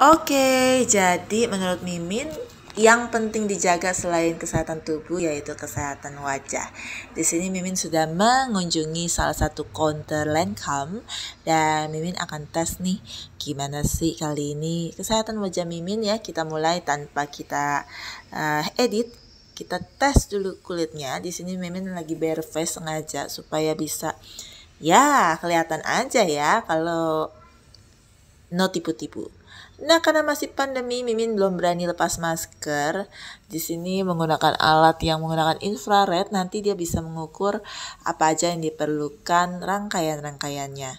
Oke, jadi menurut Mimin yang penting dijaga selain kesehatan tubuh yaitu kesehatan wajah. Di sini Mimin sudah mengunjungi salah satu counter Lancome dan Mimin akan tes nih gimana sih kali ini kesehatan wajah Mimin ya. Kita mulai tanpa kita uh, edit kita tes dulu kulitnya. Di sini Mimin lagi bare face sengaja supaya bisa ya kelihatan aja ya kalau no tipu-tipu. Nah, karena masih pandemi, Mimin belum berani lepas masker. Di sini menggunakan alat yang menggunakan infrared, nanti dia bisa mengukur apa aja yang diperlukan rangkaian-rangkaiannya.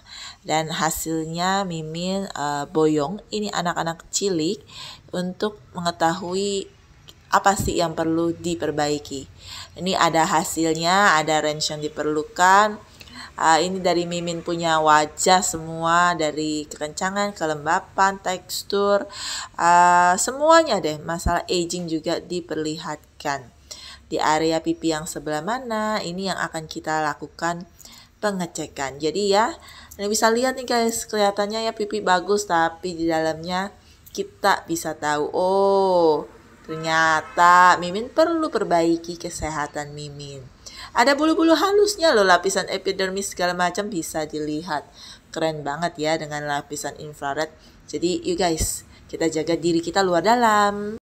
Dan hasilnya Mimin uh, boyong, ini anak-anak cilik untuk mengetahui apa sih yang perlu diperbaiki. Ini ada hasilnya, ada range yang diperlukan, Uh, ini dari Mimin punya wajah semua dari kekencangan, kelembapan, tekstur, uh, semuanya deh. Masalah aging juga diperlihatkan. Di area pipi yang sebelah mana ini yang akan kita lakukan pengecekan. Jadi ya, ini bisa lihat nih guys, kelihatannya ya pipi bagus tapi di dalamnya kita bisa tahu oh ternyata Mimin perlu perbaiki kesehatan Mimin. Ada bulu-bulu halusnya loh lapisan epidermis segala macam bisa dilihat. Keren banget ya dengan lapisan infrared. Jadi you guys, kita jaga diri kita luar dalam.